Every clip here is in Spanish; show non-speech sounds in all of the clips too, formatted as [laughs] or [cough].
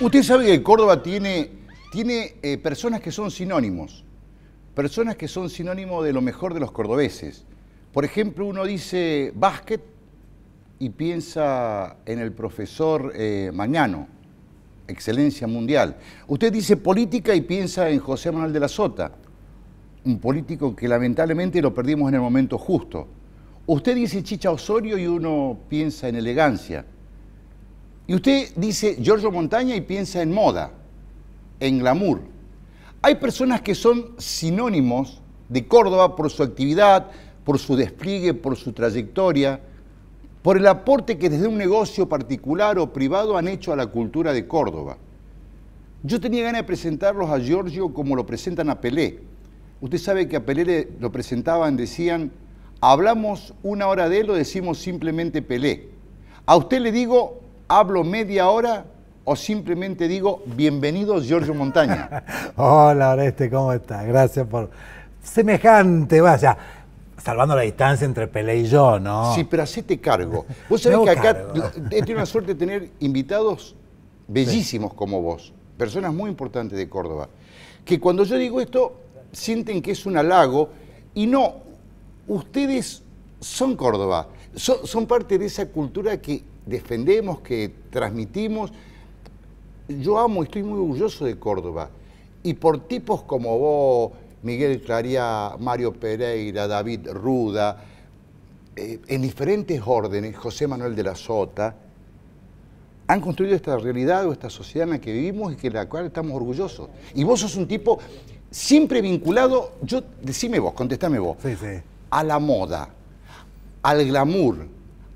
Usted sabe que Córdoba tiene, eh, personas que son sinónimos, personas que son sinónimo de lo mejor de los cordobeses. Por ejemplo, uno dice básquet y piensa en el profesor eh, Mañano, excelencia mundial. Usted dice política y piensa en José Manuel de la Sota, un político que lamentablemente lo perdimos en el momento justo. Usted dice Chicha Osorio y uno piensa en elegancia. Y usted dice Giorgio Montaña y piensa en moda, en glamour. Hay personas que son sinónimos de Córdoba por su actividad, por su despliegue, por su trayectoria, por el aporte que desde un negocio particular o privado han hecho a la cultura de Córdoba. Yo tenía ganas de presentarlos a Giorgio como lo presentan a Pelé. Usted sabe que a Pelé lo presentaban, decían, hablamos una hora de él o decimos simplemente Pelé. A usted le digo hablo media hora o simplemente digo, bienvenido Giorgio Montaña. [laughs] Hola Oreste, ¿cómo estás? Gracias por semejante, vaya, salvando la distancia entre Pelé y yo, ¿no? Sí, pero hacete cargo. [laughs] Vos sabés que acá [laughs] he tenido la suerte de tener invitados bellísimos como vos, personas muy importantes de Córdoba, que cuando yo digo esto sienten que es un halago y no, ustedes son Córdoba, son parte de esa cultura que defendemos, que transmitimos. Yo amo y estoy muy orgulloso de Córdoba. Y por tipos como vos, Miguel Claría, Mario Pereira, David Ruda, eh, en diferentes órdenes, José Manuel de la Sota, han construido esta realidad o esta sociedad en la que vivimos y que la cual estamos orgullosos. Y vos sos un tipo siempre vinculado, yo decime vos, contestame vos, a la moda, al glamour,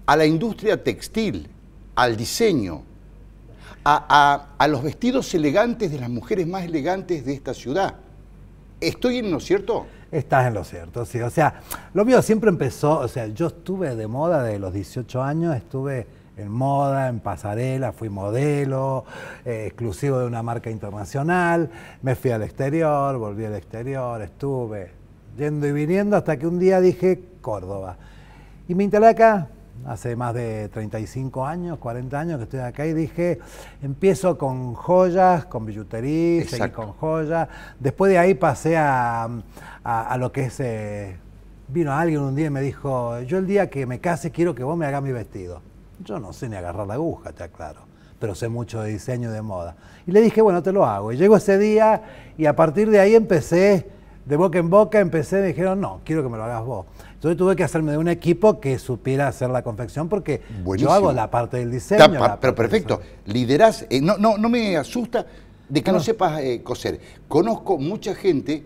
a la industria textil, al diseño, a, los vestidos elegantes de las mujeres más elegantes de esta ciudad. ¿Estoy en lo cierto? Estás en lo cierto, sí. O sea, lo mío siempre empezó, o sea, yo estuve de moda de los 18 años, estuve en moda, en pasarela, fui modelo, eh, exclusivo de una marca internacional, me fui al exterior, volví al exterior, estuve yendo y viniendo hasta que un día dije Córdoba. Y me instalé acá, hace más de 35 años, 40 años que estoy acá y dije, empiezo con joyas, con billutería, seguí con joyas. Después de ahí pasé a, lo que es... Eh, vino alguien un día y me dijo, yo el día que me case quiero que vos me hagas mi vestido. Yo no sé ni agarrar la aguja, te aclaro, pero sé mucho de diseño y de moda. Y le dije, bueno, te lo hago. Y llegó ese día y a partir de ahí empecé, de boca en boca, empecé, me dijeron, no, quiero que me lo hagas vos. Entonces tuve que hacerme de un equipo que supiera hacer la confección porque yo hago la parte del diseño. pero perfecto, liderás, eh, no, no, me asusta de que no, sepas eh, coser. Conozco mucha gente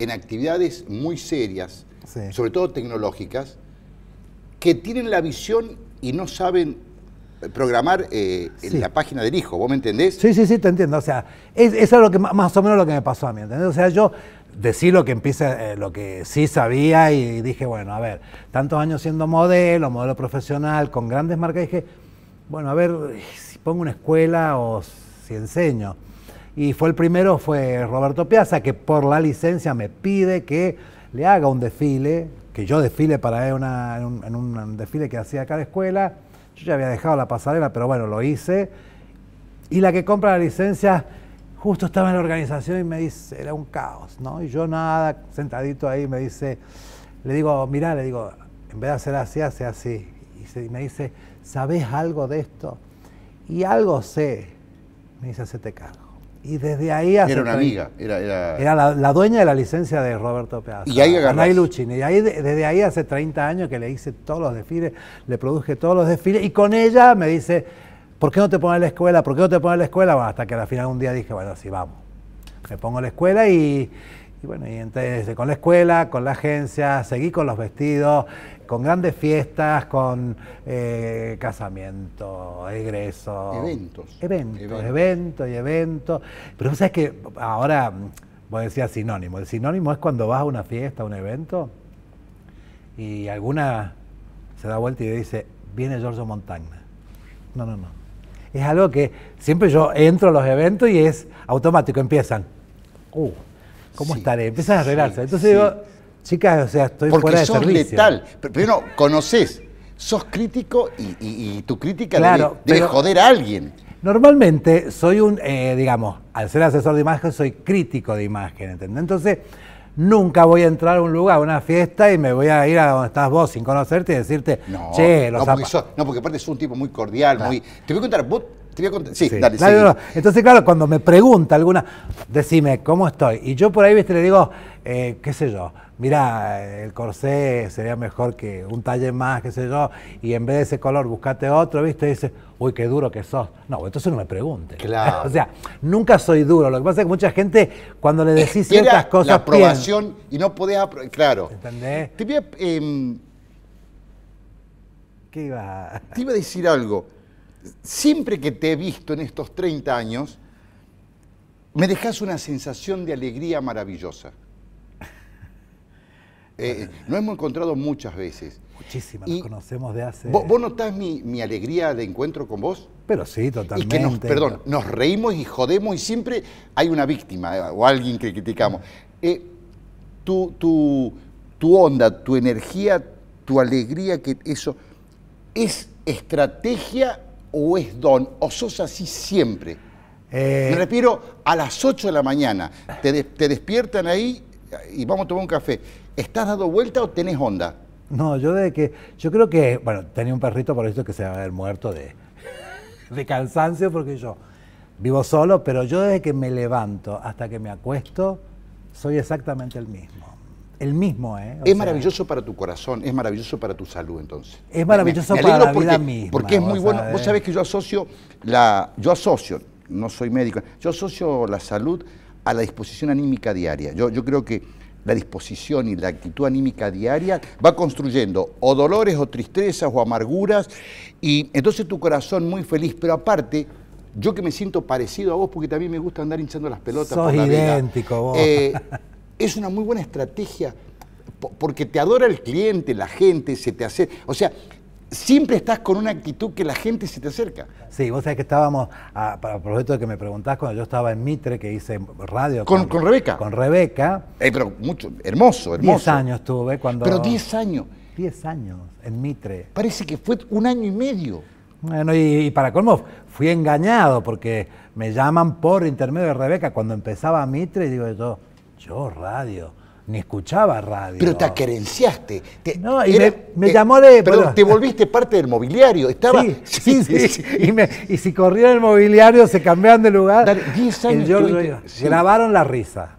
en actividades muy serias, sobre todo tecnológicas, que tienen la visión y no saben eh, programar en la página del hijo, ¿vos me entendés? Sí, sí, sí, te entiendo. O sea, es, eso es lo que más o menos lo que me pasó a mí, ¿entendés? O sea, yo decí lo que empieza, eh, lo que sí sabía y dije, bueno, a ver, tantos años siendo modelo, modelo profesional, con grandes marcas, dije, bueno, a ver, si pongo una escuela o si enseño. Y fue el primero, fue Roberto Piazza, que por la licencia me pide que le haga un desfile, que yo desfile para él en, un, desfile que hacía acá de escuela. Yo ya había dejado la pasarela, pero bueno, lo hice. Y la que compra la licencia justo estaba en la organización y me dice, era un caos, ¿no? Y yo nada, sentadito ahí, me dice, le digo, mirá, le digo, en vez de hacer así, hace así. Y, me dice, ¿sabés algo de esto? Y algo sé, me dice, se te cargo. Y desde ahí... Hace era una amiga, era... Era, la, dueña de la licencia de Roberto Piazza. Y ahí agarrás. Y ahí, desde ahí hace 30 años que le hice todos los desfiles, le produje todos los desfiles. Y con ella me dice, ¿Por qué no te pones a la escuela? ¿Por qué no te pones la escuela? Bueno, hasta que al final un día dije, bueno, sí, vamos. Me pongo en la escuela y, bueno, y entonces, con la escuela, con la agencia, seguí con los vestidos, con grandes fiestas, con eh, casamiento, egreso. Eventos. Eventos, eventos, y eventos. Pero sabes que ahora, vos decías sinónimo. El sinónimo es cuando vas a una fiesta, a un evento, y alguna se da vuelta y dice, viene Giorgio Montagna. No, no, no es algo que siempre yo entro a los eventos y es automático, empiezan. Uh, ¿Cómo estaré? Empiezan a arreglarse. Entonces digo, chicas, o sea, estoy fuera de sos letal. Pero primero, conoces, sos crítico y, tu crítica debe, joder a alguien. Normalmente soy un, eh, digamos, al ser asesor de imagen, soy crítico de imagen, ¿entendés? Entonces, nunca voy a entrar a un lugar, a una fiesta y me voy a ir a donde estás vos sin conocerte y decirte, no, che, los no, porque no, porque aparte es un tipo muy cordial, muy... Te voy a contar, vos te voy a contar... Sí, dale, Entonces, claro, cuando me pregunta alguna, decime, ¿cómo estoy? Y yo por ahí, viste, le digo, eh, qué sé yo, mira, el corsé sería mejor que un talle más, qué sé yo, y en vez de ese color buscate otro, ¿viste? Y dices, uy, qué duro que sos. No, entonces no me preguntes. Claro. [laughs] o sea, nunca soy duro. Lo que pasa es que mucha gente, cuando le decís ciertas cosas. La aprobación y no podés aprobar. Claro. ¿Entendés? Te em, ¿Qué iba Te iba a decir algo. Siempre que te he visto en estos 30 años, me dejas una sensación de alegría maravillosa. Eh, nos hemos encontrado muchas veces. Muchísimas, nos conocemos de hace... ¿Vos, notás mi, alegría de encuentro con vos? Pero sí, totalmente. nos, perdón, nos reímos y jodemos y siempre hay una víctima eh, o alguien que criticamos. Eh, tu, tu, tu onda, tu energía, tu alegría, que eso, ¿es estrategia o es don? ¿O sos así siempre? Me refiero a las 8 de la mañana. Te, te despiertan ahí y vamos a tomar un café ¿Estás dado vuelta o tenés onda? No, yo desde que. Yo creo que. Bueno, tenía un perrito por eso que se va a muerto de, [laughs] de cansancio, porque yo vivo solo, pero yo desde que me levanto hasta que me acuesto, soy exactamente el mismo. El mismo, ¿eh? es maravilloso para tu corazón, es maravilloso para tu salud, entonces. Es maravilloso para la vida misma. Porque es muy bueno. Vos sabés que yo asocio la. Yo asocio, no soy médico, yo asocio la salud a la disposición anímica diaria. Yo, yo creo que la disposición y la actitud anímica diaria va construyendo o dolores o tristezas o amarguras y entonces tu corazón muy feliz, pero aparte yo que me siento parecido a vos porque también me gusta andar hinchando las pelotas. Eh, es una muy buena estrategia porque te adora el cliente, la gente, se te hace... O sea, siempre estás con una actitud que la gente se te acerca. Sí, vos sabés que estábamos, ah, a, para de que me preguntás, cuando yo estaba en Mitre, que hice radio. Con, Rebeca. Con Rebeca. Eh, pero mucho, hermoso, hermoso. Diez años tuve cuando... Pero diez años. Diez años en Mitre. Parece que fue un año y medio. Bueno, y, y, para colmo, fui engañado porque me llaman por intermedio de Rebeca cuando empezaba Mitre y digo yo, yo radio ni escuchaba radio. Pero te acerenciaste. no, y me, eh, llamó de. Pero te volviste parte del mobiliario. Estaba. Sí, [laughs] sí, sí. Y, si corrían el mobiliario, se cambiaban de lugar. Grabaron la risa.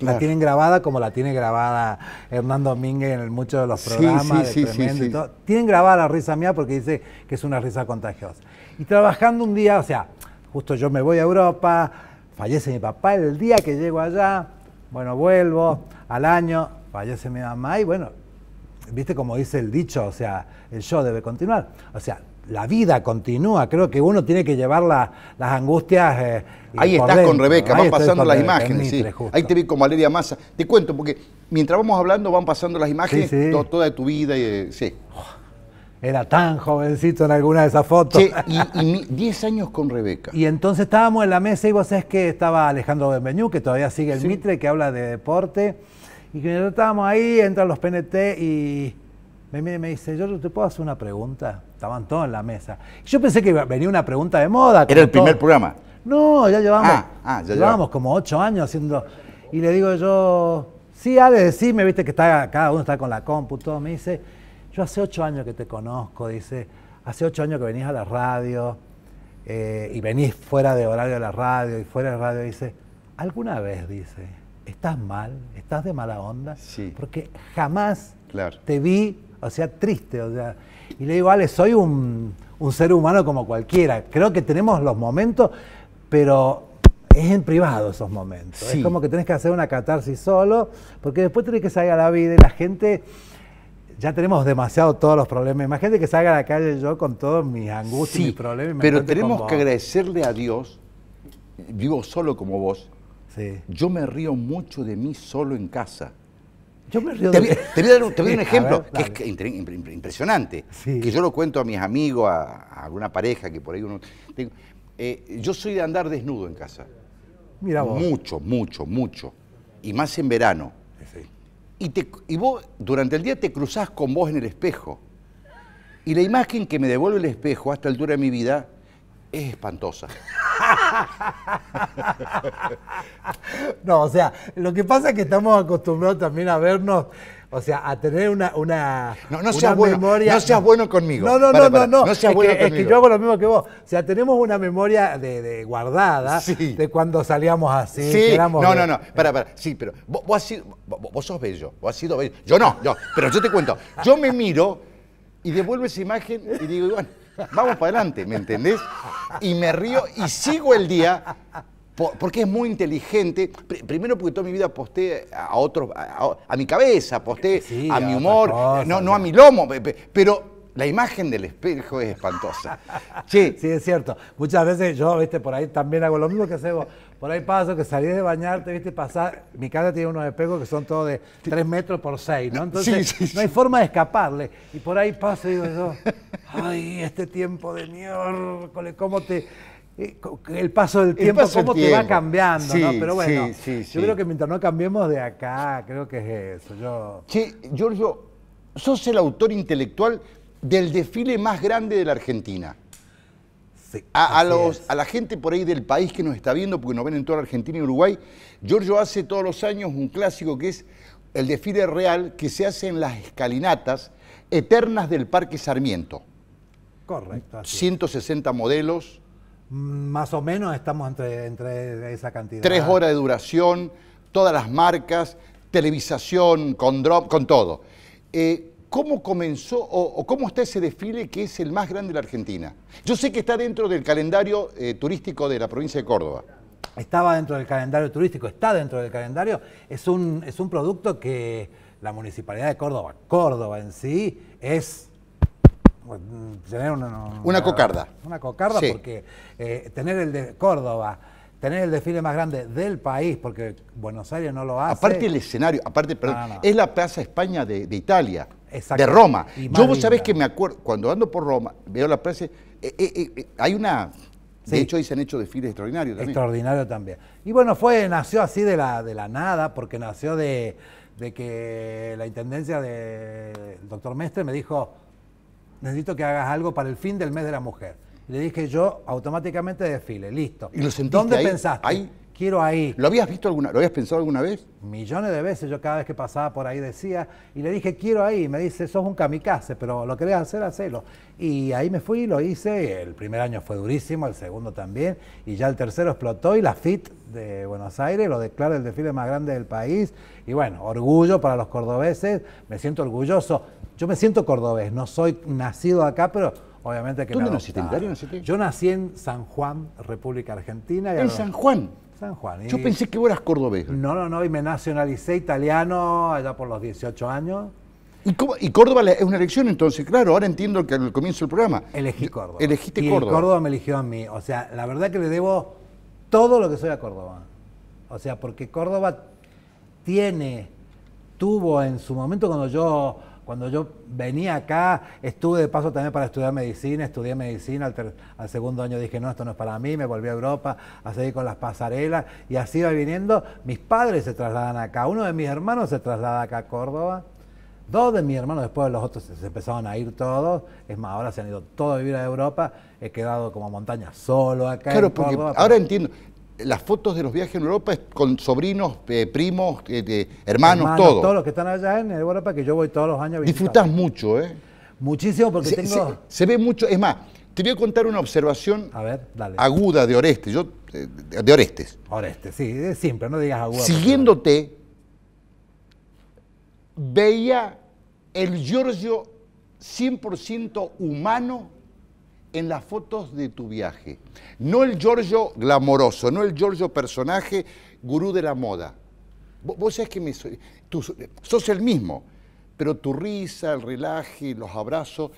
La tienen grabada como la tiene grabada Hernando Domínguez en muchos de los programas sí, de Tremendo Tienen grabada la risa mía porque dice que es una risa contagiosa. Y trabajando un día, o sea, justo yo me voy a Europa, fallece mi papá el día que llego allá, bueno, vuelvo, al año fallece mi mamá y bueno, viste como dice el dicho, o sea, el yo debe continuar. O sea, la vida continúa, creo que uno tiene que llevar las angustias. Eh, ahí estás con Rebeca, van pasando las imágenes, sí. ahí te vi con Valeria Massa. Te cuento, porque mientras vamos hablando van pasando las imágenes toda de tu vida. Y, eh, sí. Era tan jovencito en alguna de esas fotos. Sí, y 10 años con Rebeca. Y entonces estábamos en la mesa y vos sabés que estaba Alejandro Benvenu, que todavía sigue el Mitre, que habla de deporte. Y que estábamos ahí, entran los PNT y me me dice, yo te puedo hacer una pregunta. Estaban todos en la mesa. yo pensé que venía una pregunta de moda. Era el primer programa. No, ya llevamos, ah, ah, como 8 años haciendo. Y le digo yo, sí, Ale, me viste que cada uno está con la compu, todo. Me dice, yo hace ocho años que te conozco, dice, hace ocho años que venís a la radio eh, y venís fuera de horario de la radio y fuera de radio, dice, alguna vez, dice, estás mal, estás de mala onda, sí. porque jamás claro. te vi, o sea, triste, o sea, y le digo, Ale, soy un, ser humano como cualquiera, creo que tenemos los momentos, pero es en privado esos momentos. Es como que tenés que hacer una catarsis solo, porque después tenés que salir a la vida y la gente ya tenemos demasiado todos los problemas. Imagínate que salga a la calle yo con todos mis angustias, mis problemas. pero tenemos que agradecerle a Dios, vivo solo como vos. Yo me río mucho de mí solo en casa. Yo me río te, de... te, voy a te voy a dar un ejemplo que es impresionante, que yo lo cuento a mis amigos, a, alguna pareja que por ahí uno... Eh, yo soy de andar desnudo en casa. Mira vos. Mucho, mucho, mucho. Y más en verano y, vos durante el día te cruzás con vos en el espejo. Y la imagen que me devuelve el espejo a esta altura de mi vida es espantosa. [laughs] no, o sea, lo que pasa es que estamos acostumbrados también a vernos o sea, a tener una, una, no, bueno, memoria. no seas bueno conmigo. No, no, no, no, no. Seas es, bueno que, yo hago lo mismo que vos. O sea, tenemos una memoria de, guardada de cuando salíamos así. Sí. no, no, no. Para, para. Sí, pero vos, has sido, sos bello. Vos has sido bello. Yo no, yo. Pero yo te cuento. Yo me miro y devuelvo esa imagen y digo, bueno, vamos para adelante, ¿me entendés? Y me río y sigo el día porque es muy inteligente. Primero porque toda mi vida aposté a otros, a, mi cabeza, aposté a mi humor, no, no a mi lomo, pero la imagen del espejo es espantosa. Sí. [laughs] sí, es cierto. Muchas veces yo, viste, por ahí también hago lo mismo que hacemos. Por ahí paso que salí de bañarte, viste, pasar. Mi casa tiene unos espejos que son todos de 3 metros por 6, ¿no? Entonces no hay forma de escaparle. Y por ahí paso y digo yo, ay, este tiempo de miércoles, ¿cómo te, eh, el paso del tiempo, cómo te va cambiando, Pero bueno, yo creo que mientras no cambiemos de acá, creo que es eso. Yo... Che, Giorgio, sos el autor intelectual del desfile más grande de la Argentina. a, los, a, la gente por ahí del país que nos está viendo, porque nos ven en toda la Argentina y Uruguay, Giorgio hace todos los años un clásico que es el desfile real que se hace en las escalinatas eternas del Parque Sarmiento. Correcto. 160 modelos, más o menos estamos entre, entre esa cantidad. Tres horas de duración, todas las marcas, televisación, con drop, con todo. Eh, ¿Cómo comenzó o, cómo está ese desfile que es el más grande de la Argentina? Yo sé que está dentro del calendario eh, turístico de la provincia de Córdoba. Estaba dentro del calendario turístico, está dentro del calendario. Es un, es un producto que la Municipalidad de Córdoba, Córdoba en sí, es Mm, tener una, cocarda. Una cocarda porque eh, tener el de Córdoba, tener el desfile más grande del país, porque Buenos Aires no lo hace. Aparte el escenario, aparte, perdón, es la Plaza España de, Italia, de Roma. Yo vos sabés que me acuerdo, cuando ando por Roma, veo la plaza, eh, eh, hay una... De hecho, ahí se han hecho desfiles extraordinarios Extraordinario también. Y bueno, fue, nació así de la, de la nada, porque nació de, que la intendencia del de, doctor Mestre me dijo, necesito que hagas algo para el fin del mes de la mujer. Le dije yo, automáticamente desfile, listo. ¿Y ¿Dónde pensaste? quiero ahí. ¿Lo habías visto alguna, lo habías pensado alguna vez? Millones de veces, yo cada vez que pasaba por ahí decía, y le dije, quiero ahí, y me dice, sos un kamikaze, pero lo querés hacer, hacelo. Y ahí me fui, y lo hice, el primer año fue durísimo, el segundo también, y ya el tercero explotó, y la FIT de Buenos Aires lo declara el desfile más grande del país, y bueno, orgullo para los cordobeses, me siento orgulloso. Yo me siento cordobés, no soy nacido acá, pero obviamente que ¿Dónde naciste? Yo nací en San Juan, República Argentina. ¿En San Juan? Juan. Yo pensé que vos eras cordobés. No, no, no, y me nacionalicé italiano allá por los 18 años. ¿Y, Córdoba es una elección entonces? Claro, ahora entiendo que al comienzo del programa. Elegí Córdoba. Elegiste Córdoba. Córdoba me eligió a mí. O sea, la verdad que le debo todo lo que soy a Córdoba. O sea, porque Córdoba tiene, tuvo en su momento cuando yo cuando yo venía acá, estuve de paso también para estudiar medicina, estudié medicina, al, segundo año dije, no, esto no es para mí, me volví a Europa a seguir con las pasarelas y así va viniendo. Mis padres se trasladan acá, uno de mis hermanos se traslada acá a Córdoba, dos de mis hermanos después de los otros se, empezaron a ir todos, es más, ahora se han ido todos a vivir a Europa, he quedado como montaña solo acá. en Córdoba, ahora entiendo, las fotos de los viajes en Europa con sobrinos, eh, primos, eh, hermanos, hermanos, Todos los que están allá en Europa, que yo voy todos los años. A Disfrutás mucho, ¿eh? Muchísimo porque se, tengo... Se, ve mucho, es más, te voy a contar una observación aguda de Oreste Yo, eh, de Orestes. Orestes, sí, siempre, no digas aguda. Siguiéndote, veía el Giorgio 100% humano en las fotos de tu viaje. No el Giorgio glamoroso, no el Giorgio personaje gurú de la moda. Vos, sabés que me, sos el mismo, pero tu risa, el relaje, los abrazos,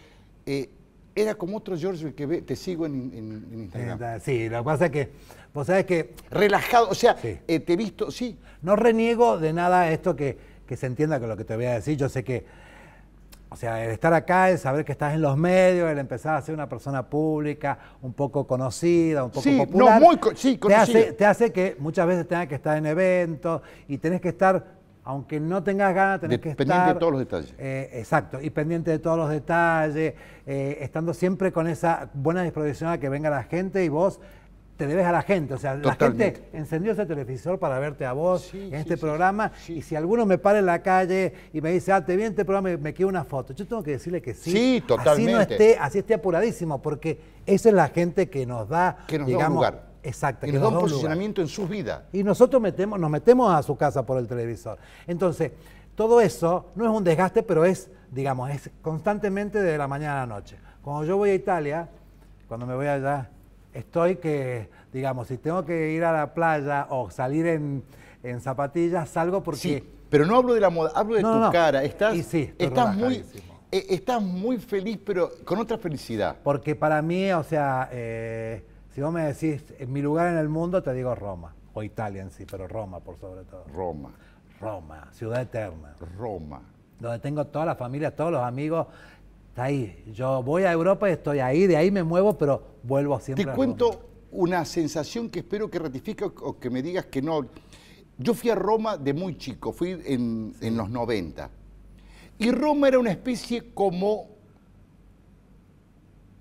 eh, era como otro Giorgio que te sigo en, Instagram. Sí, lo que pasa es que, vos que... Relajado, o sea, eh, te he visto, sí. No reniego de nada esto que se entienda con lo que te voy a decir. Yo sé que o sea, el estar acá, el saber que estás en los medios, el empezar a ser una persona pública, un poco conocida, un poco popular. muy sí, te hace, que muchas veces tengas que estar en eventos y tenés que estar, aunque no tengas ganas, tenés que estar. Pendiente de todos los detalles. Eh, exacto, y pendiente de todos los detalles, eh, estando siempre con esa buena disposición a que venga la gente y vos te debes a la gente. O sea, la gente encendió ese televisor para verte a vos en este programa. y si alguno me para en la calle y me dice, ah, te vi en este programa y me quiero una foto, yo tengo que decirle que sí. Sí, totalmente. Así, no esté, así esté apuradísimo, porque esa es la gente que nos da, que nos digamos, da un lugar. Exacto. que nos, da un posicionamiento en sus vidas. Y nosotros metemos, nos metemos a su casa por el televisor. Entonces, todo eso no es un desgaste, pero es, digamos, es constantemente de la mañana a la noche. Cuando yo voy a Italia, cuando me voy allá estoy que, digamos, si tengo que ir a la playa o salir en, zapatillas, salgo porque... Sí, pero no hablo de la moda, hablo de tu cara. Estás, y sí, estás muy... Eh, estás muy feliz, pero con otra felicidad. Porque para mí, o sea, eh, si vos me decís en mi lugar en el mundo, te digo Roma, o Italia en sí, pero Roma por sobre todo. Roma. Roma, ciudad eterna. Roma. Donde tengo toda la familia, todos los amigos, está ahí. Yo voy a Europa y estoy ahí, de ahí me muevo, pero te cuento una sensación que espero que ratifique o que me digas que no. Yo fui a Roma de muy chico, fui en, los 90. Y Roma era una especie como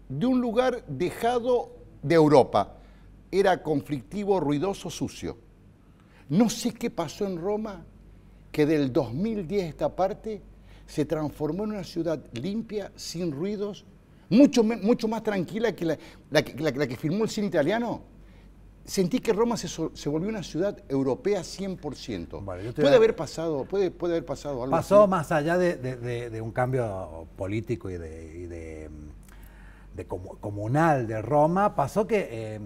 de un lugar dejado de Europa. Era conflictivo, ruidoso, sucio. No sé qué pasó en Roma, que del 2010 esta parte se transformó en una ciudad limpia, sin ruidos, mucho, más tranquila que la, que, firmó el cine italiano. Sentí que Roma se, se volvió una ciudad europea 100%. puede, haber pasado, puede, puede haber pasado algo. Pasó más allá de, un cambio político y de, comunal de Roma, pasó que eh,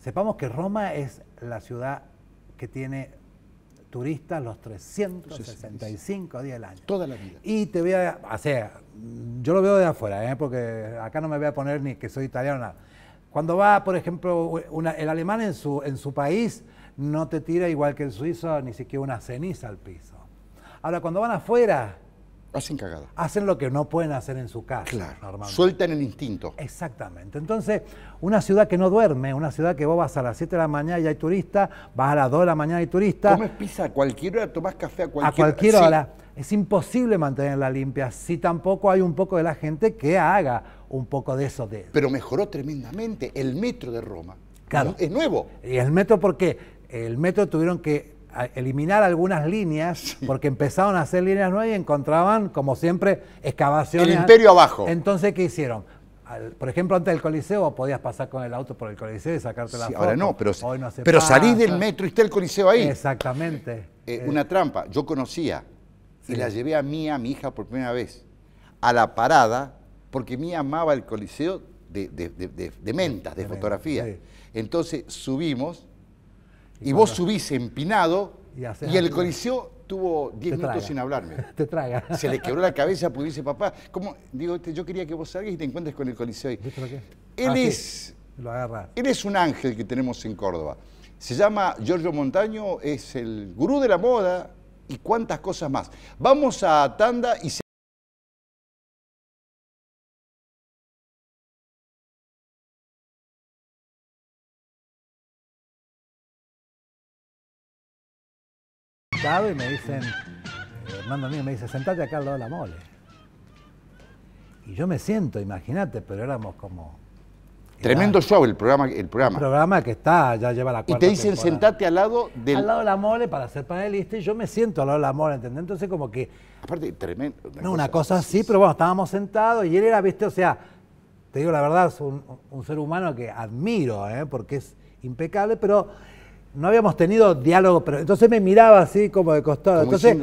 sepamos que Roma es la ciudad que tiene turistas los 365 días del año. Toda la vida. Y te voy a, o sea, yo lo veo de afuera, ¿eh? porque acá no me voy a poner ni que soy italiano nada. Cuando va, por ejemplo, el alemán en su, en su país, no te tira igual que el suizo ni siquiera una ceniza al piso. Ahora, cuando van afuera, Hacen cagada. Hacen lo que no pueden hacer en su casa. Claro. Sueltan el instinto. Exactamente. Entonces, una ciudad que no duerme, una ciudad que vos vas a las 7 de la mañana y hay turistas, vas a las 2 de la mañana y hay turista. Comes pizza a cualquier hora, tomás café a cualquier hora. A cualquier hora. Es imposible mantenerla limpia si tampoco hay un poco de la gente que haga un poco de eso. De... Pero mejoró tremendamente el metro de Roma. Claro. Es nuevo. Y el metro por qué? el metro tuvieron que eliminar algunas líneas, porque empezaron a hacer líneas nuevas y encontraban, como siempre, excavaciones. El imperio abajo. Entonces, ¿qué hicieron? por ejemplo, antes del Coliseo podías pasar con el auto por el Coliseo y sacarte la foto. Ahora no, pero, pero salí del metro y está el Coliseo ahí. Exactamente. Eh, eh, una trampa. Yo conocía y la llevé a mí, a mi hija, por primera vez, a la parada, porque Mía amaba el Coliseo de, de, de, mentas, de, fotografía. Entonces subimos y, vos subís empinado y, el Coliseo tuvo 10 minutos sin hablarme. [laughs] te traga. Se le quebró la cabeza porque dice, papá, ¿cómo? Digo, este, yo quería que vos salgas y te encuentres con el Coliseo. ¿Viste Él ah, es... Él es un ángel que tenemos en Córdoba. Se llama Giorgio Montaño, es el gurú de la moda y cuántas cosas más. Vamos a Tanda y... se. y me dicen, hermano mío me dice, sentate acá al lado de la mole. Y yo me siento, imagínate, pero éramos como... Tremendo show el programa. El programa. programa que está, ya lleva la cuarta Y te dicen sentate al lado del... Al lado de la mole para ser panelista y yo me siento al lado de la mole, ¿entendés? Entonces como que... Aparte, tremendo. Una cosa, una cosa así, pero bueno, estábamos sentados y él era, viste, o sea, te digo la verdad, es un, ser humano que admiro, ¿eh? porque es impecable, pero no habíamos tenido diálogo, pero entonces me miraba así como de costado. entonces,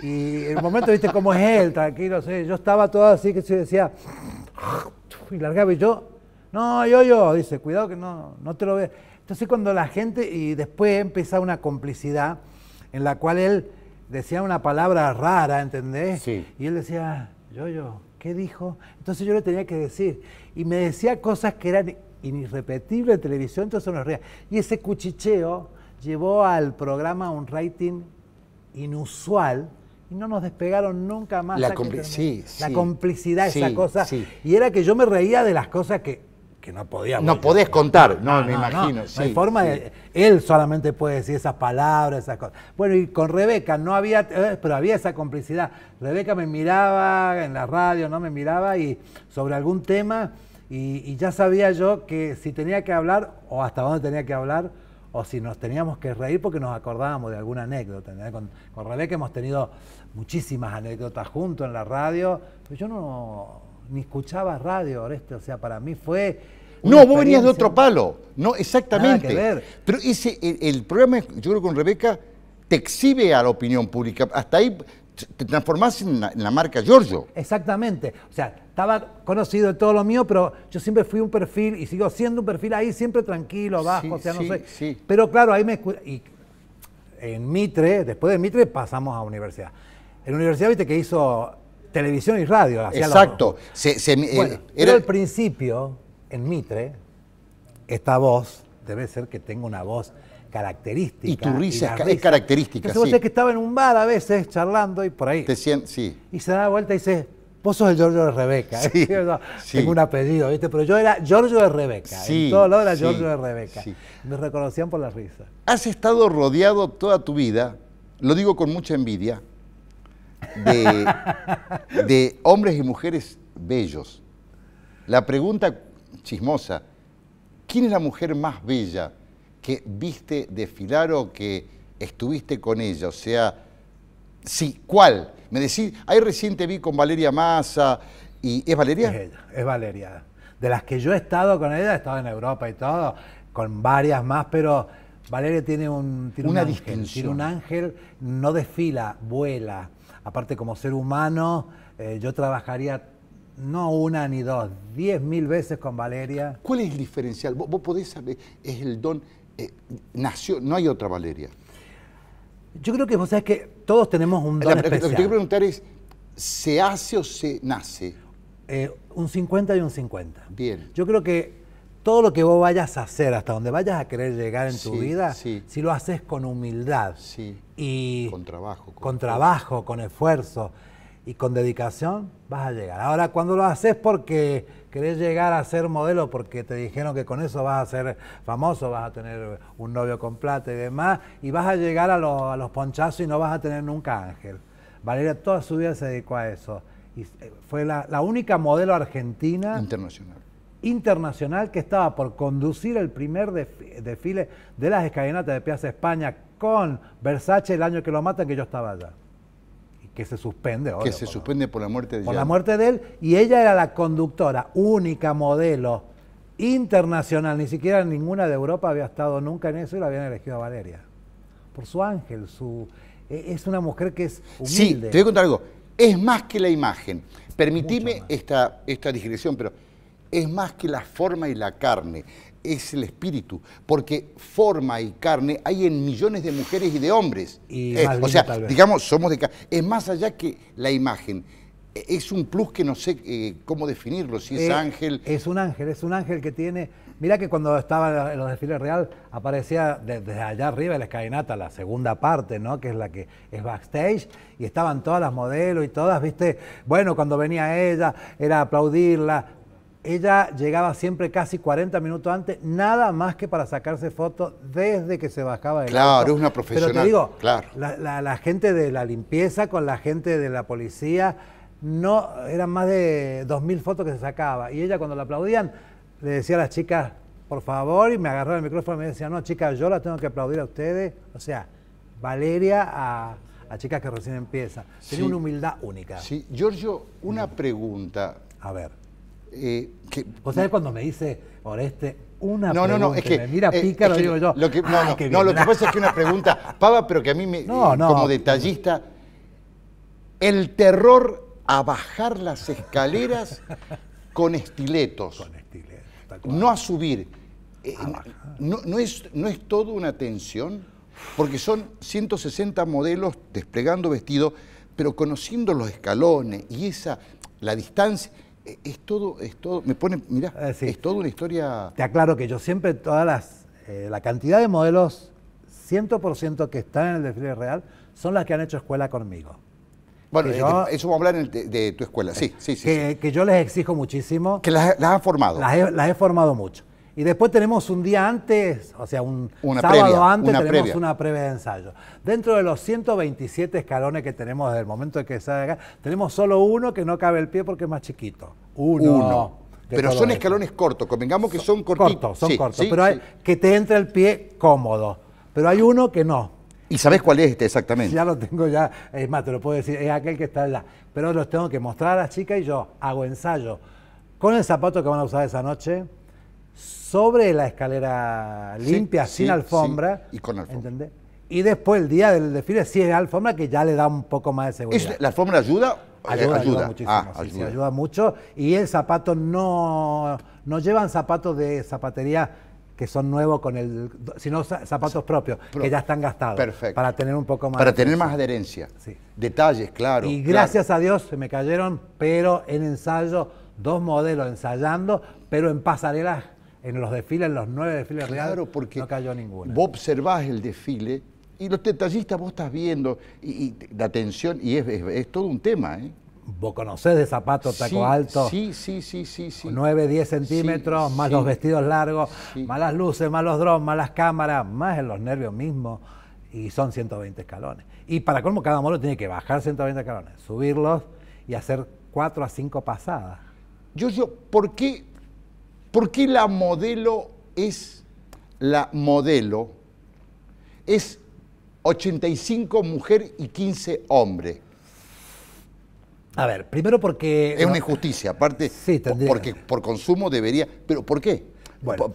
y en el momento, viste cómo es él, tranquilo, yo estaba todo así que se decía, y largaba y yo, no, yo, yo, dice, cuidado que no, no te lo ve. Entonces cuando la gente, y después empieza una complicidad en la cual él decía una palabra rara, ¿entendés? Sí. Y él decía, yo, yo, ¿qué dijo? Entonces yo le tenía que decir. Y me decía cosas que eran irrepetibles en televisión, entonces uno reía. Y ese cuchicheo llevó al programa un rating inusual y no nos despegaron nunca más. La, complicidad, esa cosa. Y era que yo me reía de las cosas que, que no podíamos. No podés contar, no, me imagino. No. hay forma de. Él solamente puede decir esas palabras, esas cosas. Bueno, y con Rebeca no había. Eh, pero había esa complicidad. Rebeca me miraba en la radio, ¿no? Me miraba y sobre algún tema. y ya sabía yo que si tenía que hablar o hasta dónde tenía que hablar o si nos teníamos que reír porque nos acordábamos de alguna anécdota. Con, Rebeca hemos tenido muchísimas anécdotas juntos en la radio, pero yo no ni escuchaba radio, Oreste, o sea, para mí fue... No, vos venías de otro palo, no, exactamente. Pero ese, el, programa, yo creo que con Rebeca, te exhibe a la opinión pública. Hasta ahí te transformás en la marca Giorgio. Exactamente, o sea, estaba conocido de todo lo mío, pero yo siempre fui un perfil y sigo siendo un perfil ahí siempre tranquilo, bajo, o sea, no sé. Pero claro, ahí me y en Mitre, después de Mitre pasamos a universidad. En universidad viste que hizo televisión y radio. Exacto. Eh, era... Pero al principio, en Mitre, esta voz, debe ser que tengo una voz característica. Y tu risa, es, característica. Entonces, que estaba en un bar a veces charlando y por ahí. Te sí. Y se da vuelta y dice, Vos sos el Giorgio de Rebeca. [laughs] Sí, Tengo un apellido, ¿viste? Pero yo era Giorgio de Rebeca. en todo lado era Giorgio de Rebeca. Me reconocían por la risa. Has estado rodeado toda tu vida, lo digo con mucha envidia, de, [laughs] de hombres y mujeres bellos. La pregunta chismosa, ¿quién es la mujer más bella que viste desfilar o que estuviste con ella? O sea, sí, ¿cuál? Me decís, ahí recién te vi con Valeria Massa, y ¿es Valeria? Es ella, es Valeria. De las que yo he estado con ella, he estado en Europa y todo, con varias más, pero Valeria tiene un, ángel, un ángel, no desfila, vuela. Aparte, como ser humano, eh, yo trabajaría no una ni dos, diez mil veces con Valeria. ¿Cuál es el diferencial? Vos, vos podés saber, es el don, eh, nació, no hay otra Valeria. Yo creo que, vos es que todos tenemos un don Lo que te quiero preguntar es, ¿se hace o se nace? Eh, un 50 y un 50. Bien. Yo creo que todo lo que vos vayas a hacer, hasta donde vayas a querer llegar en tu vida, si lo haces con humildad y con trabajo, con trabajo, con esfuerzo y con dedicación, vas a llegar. Ahora, cuando lo haces porque querés llegar a ser modelo porque te dijeron que con eso vas a ser famoso, vas a tener un novio con plata y demás, y vas a llegar a, los ponchazos y no vas a tener nunca ángel. Valeria toda su vida se dedicó a eso. Y eh, fue la, única modelo argentina. Internacional internacional que estaba por conducir el primer desfile de las escalinatas de Piazza España con Versace el año que lo matan, que yo estaba allá que se suspende Que se suspende por la muerte de Por la muerte de él, y ella era la conductora, única modelo internacional, ni siquiera ninguna de Europa había estado nunca en eso y la habían elegido a Valeria. Por su ángel, su e, es una mujer que es humilde. Sí, te voy a contar algo. Es más que la imagen. Permitime esta, esta digresión, pero es más que la forma y la carne es el espíritu, porque forma y carne hay en millones de mujeres y de hombres. o sea, digamos, somos de es más allá que la imagen. Es un plus que no sé eh, cómo definirlo, si es eh, ángel. Es un ángel, es un ángel que tiene. Mira que cuando estaba en los desfiles real aparecía desde allá arriba la escalinata, la segunda parte, ¿no? Que es la que es backstage, y estaban todas las modelos y todas, viste, bueno, cuando venía ella era aplaudirla, ella llegaba siempre casi 40 minutos antes, nada más que para sacarse fotos desde que se bajaba del Claro, es una profesional. te digo, claro. la, gente de la limpieza con la gente de la policía, no eran más de 2.000 fotos que se sacaba. Y ella cuando la aplaudían, le decía a las chicas, por favor, y me agarraba el micrófono y me decía, no, chicas, yo la tengo que aplaudir a ustedes. O sea, Valeria a, chicas que recién empiezan. Tenía una humildad única. Sí, Giorgio, una pregunta. A ver. Eh, que, o sea, cuando me dice Oreste una pregunta, no, no, es que, me mira pica es digo yo. Lo que, no, no, lo que pasa es que una pregunta, Pava, pero que a mí me, como detallista, el terror a bajar las escaleras [laughs] con estiletos. Con estiletos. No a subir. Eh, no, es, ¿No es todo una tensión? Porque son 160 modelos desplegando vestidos, pero conociendo los escalones y esa, la distancia eh, es todo, es todo, me pone, mirá, ah, es toda una historia... Te aclaro que yo siempre, todas las, eh, la cantidad de modelos 100% que están en el desfile real son las que han hecho escuela conmigo. Bueno, eh, eso vamos a hablar de, tu escuela, sí, sí, sí, que, yo les exijo muchísimo. Que las, las has formado. las he formado mucho. Y después tenemos un día antes, o sea, un sábado antes tenemos una previa de ensayo. Dentro de los 127 escalones que tenemos desde el momento de que sale acá, tenemos solo uno que no cabe el pie porque es más chiquito. Uno. uno. Pero son escalones cortos, convengamos que son, cortitos. Cortos, son cortos, pero hay, que te entre el pie cómodo. Pero hay uno que no. ¿Y sabes cuál es este exactamente? Ya lo tengo ya, es más, te lo puedo decir, es aquel que está allá. Pero los tengo que mostrar a la chica y yo hago ensayo con el zapato que van a usar esa noche, sobre la escalera limpia, sin alfombra. y con alfombra. Y después, el día del desfile, sí es alfombra que ya le da un poco más de seguridad. ¿La alfombra ayuda? Ayuda, eh, ah, muchísimo. ayuda. mucho. Y el zapato no. No llevan zapatos de zapatería que son nuevos con el. sino zapatos propios, que ya están gastados. Perfecto. Para tener un poco más. Para tener más adherencia. Detalles, claro. Y gracias a Dios se me cayeron, pero en ensayo, dos modelos ensayando, pero en pasarelas en los desfiles, en los nueve desfiles reales, porque no cayó ninguna. Vos observás el desfile y los detallistas vos estás viendo y, la tensión, y es, todo un tema. ¿eh? Vos conocés de zapatos, taco alto. Sí, sí, sí, sí, sí. 9, 10 centímetros, más los vestidos largos, malas luces, malos drones, las cámaras, más en los nervios mismos. Y son 120 escalones. Y para colmo, cada modelo tiene que bajar 120 escalones, subirlos y hacer 4 a 5 pasadas. Yo, yo, ¿por qué ¿Por qué la modelo es la modelo? Es 85 mujer y 15 hombre. A ver, primero porque... Es una injusticia, aparte, sí, porque por consumo debería... ¿Pero por qué?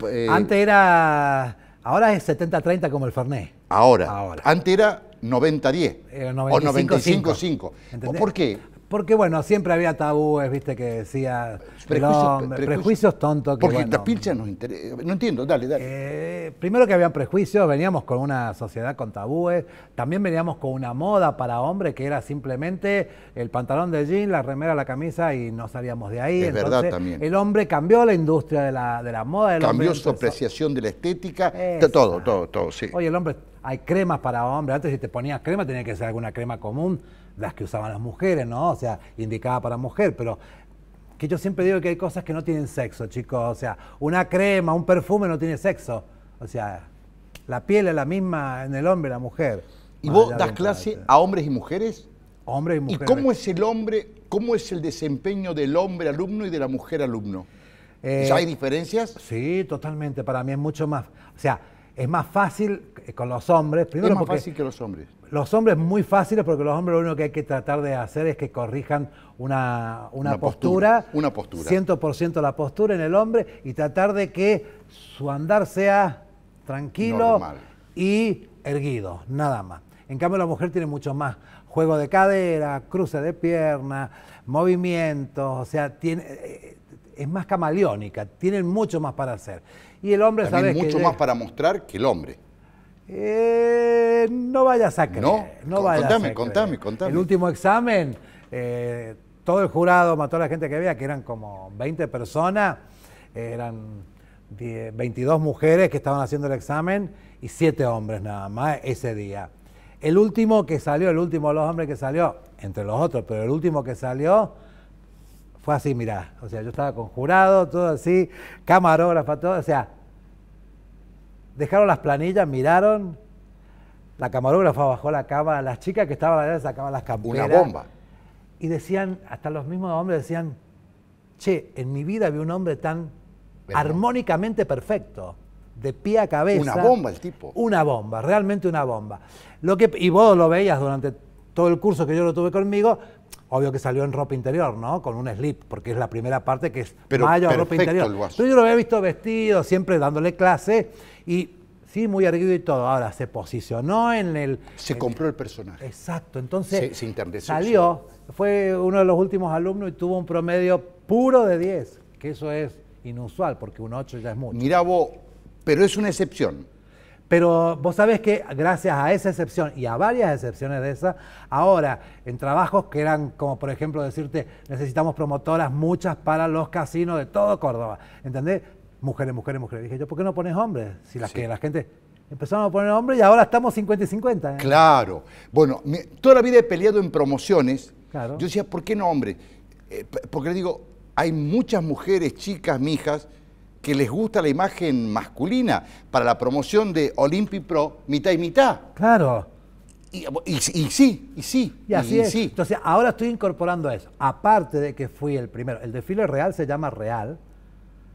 Eh, antes era... Ahora es 70-30 como el Farné. Ahora. Antes era 90-10. o 95-5. ¿Por qué? Porque bueno, siempre había tabúes, viste, que decía prejuicios, tontos. porque bueno, Tapilcha no interesa. No entiendo, dale, dale. Eh, primero que habían prejuicios, veníamos con una sociedad con tabúes, también veníamos con una moda para hombre que era simplemente el pantalón de jean, la remera, la camisa y no salíamos de ahí. Es verdad también. El hombre cambió la industria de la, de moda. cambió su apreciación de la estética, de todo, todo, todo, sí. Oye, el hombre, hay cremas para hombres, Antes si te ponías crema tenía que ser alguna crema común las que usaban las mujeres, ¿no? O sea, indicada para mujer, pero que yo siempre digo que hay cosas que no tienen sexo, chicos. O sea, una crema, un perfume no tiene sexo. O sea, la piel es la misma en el hombre la mujer. ¿Y vos das clase a hombres y mujeres? Hombres y mujeres. ¿Y cómo es el hombre, cómo es el desempeño del hombre alumno y de la mujer alumno? Eh, hay diferencias? Sí, totalmente. Para mí es mucho más. O sea, es más fácil con los hombres. Primero es más fácil que los hombres. Los hombres muy fáciles porque los hombres lo único que hay que tratar de hacer es que corrijan una, una, postura, Una postura. 100% la postura en el hombre y tratar de que su andar sea tranquilo y erguido, nada más. En cambio la mujer tiene mucho más juego de cadera, cruce de pierna, movimientos, o sea, tiene, eh, es más camaleónica, tienen mucho más para hacer. Y el hombre sabe mucho más para mostrar que el hombre. Eh, no vayas a creer. No, vayas a contame, contame. El último examen, eh, todo el jurado mató a la gente que había, que eran como 20 personas, eran 22 mujeres que estaban haciendo el examen y 7 hombres nada más ese día. El último que salió, el último de los hombres que salió, entre los otros, pero el último que salió fue así, mira, O sea, yo estaba conjurado, todo así, camarógrafa, todo. O sea, dejaron las planillas, miraron. La camarógrafa bajó la cama, las chicas que estaban allá sacaban las camperas. Una bomba. Y decían, hasta los mismos hombres decían, che, en mi vida vi un hombre tan armónicamente perfecto de pie a cabeza. Una bomba el tipo. Una bomba, realmente una bomba. Lo que, y vos lo veías durante todo el curso que yo lo tuve conmigo, Obvio que salió en ropa interior, ¿no? Con un slip, porque es la primera parte que es Pero ropa interior. Pero yo lo había visto vestido, siempre dándole clase y sí, muy erguido y todo. Ahora se posicionó en el. Se compró el personaje. Exacto, entonces. Se, salió, fue uno de los últimos alumnos y tuvo un promedio puro de 10, que eso es inusual, porque un 8 ya es mucho. Mirabo, pero es una excepción. Pero vos sabés que gracias a esa excepción y a varias excepciones de esa, ahora en trabajos que eran como por ejemplo decirte, necesitamos promotoras muchas para los casinos de todo Córdoba, ¿entendés? Mujeres, mujeres, mujeres. Dije yo, ¿por qué no pones hombres? Si las que la gente empezamos a poner hombres y ahora estamos 50 y 50. ¿eh? Claro. Bueno, toda la vida he peleado en promociones. Claro. Yo decía, ¿por qué no hombres? Eh, porque le digo, hay muchas mujeres, chicas, mijas, que les gusta la imagen masculina para la promoción de OlympiPro Pro mitad y mitad. Claro. Y, sí, y sí. Y así Sí. Entonces, ahora estoy incorporando eso. Aparte de que fui el primero. El desfile real se llama real,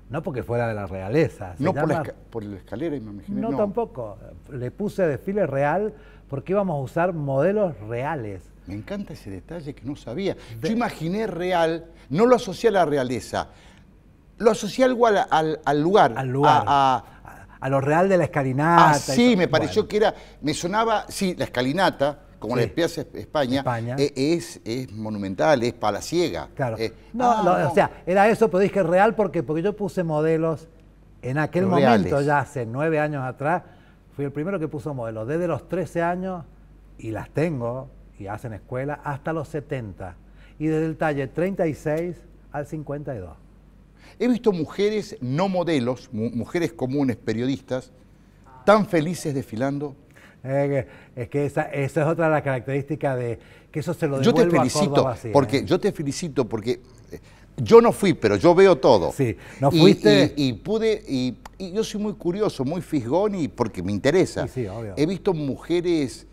no porque fuera de la realeza. no por, la escalera, No, tampoco. Le puse desfile real porque íbamos a usar modelos reales. Me encanta ese detalle que no sabía. Yo imaginé real, no lo asocié a la realeza. Lo asocié algo al, lugar. Al lugar. A, lo real de la escalinata. Ah, sí, me pareció que era, me sonaba, sí, la escalinata, como sí. la España, e-, es, es, monumental, es palaciega. Claro. Eh, ah, no, o sea, era eso, pero dije real porque, porque yo puse modelos en aquel momento, ya hace nueve años atrás, fui el primero que puso modelos, desde los 13 años, y las tengo, y hacen escuela, hasta los 70. Y desde el talle 36 al 52. He visto mujeres no modelos, mujeres comunes, periodistas, tan felices desfilando. es que esa, es otra de las características de que eso se lo Yo te felicito, a ¿eh? porque, yo te felicito porque eh, yo no fui, pero yo veo todo. Sí, no fuiste. Y, pude, y, yo soy muy curioso, muy fisgón y porque me interesa. He visto mujeres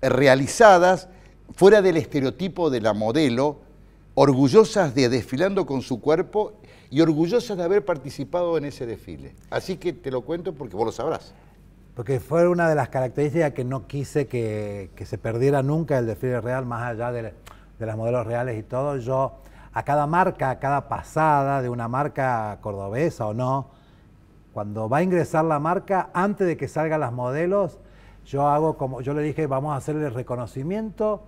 realizadas fuera del estereotipo de la modelo, orgullosas de desfilando con su cuerpo y orgullosa de haber participado en ese desfile. Así que te lo cuento porque vos lo sabrás. Porque fue una de las características que no quise que, se perdiera nunca el desfile real, más allá de, de las modelos reales y todo. Yo, a cada marca, a cada pasada de una marca cordobesa o no, cuando va a ingresar la marca, antes de que salgan las modelos, yo hago como, yo le dije, vamos a hacerle reconocimiento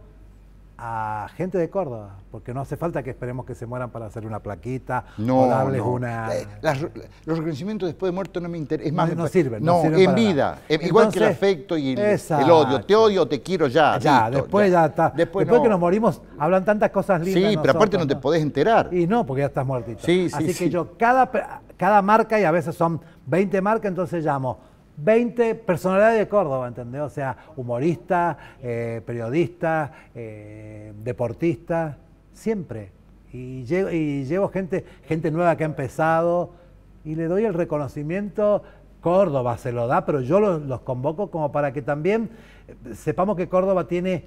a gente de Córdoba, porque no hace falta que esperemos que se mueran para hacer una plaquita no, o darles una... Eh, los reconocimientos después de muerto no me interesan. no, sirven. No, en vida. igual que el afecto y el, odio. Te odio, te quiero ya. Ya, después ya, está. Después, que nos morimos, hablan tantas cosas lindas. Sí, pero aparte no te podés enterar. Y no, porque ya estás muertito. Así que yo, cada, cada marca, y a veces son 20 marcas, entonces llamo 20 personalidades de Córdoba, ¿entendés? O sea, humorista, eh, periodista, eh, deportista, siempre. Y llevo, gente, gente nueva que ha empezado y le doy el reconocimiento. Córdoba se lo da, pero yo los, convoco como para que también eh, sepamos que Córdoba tiene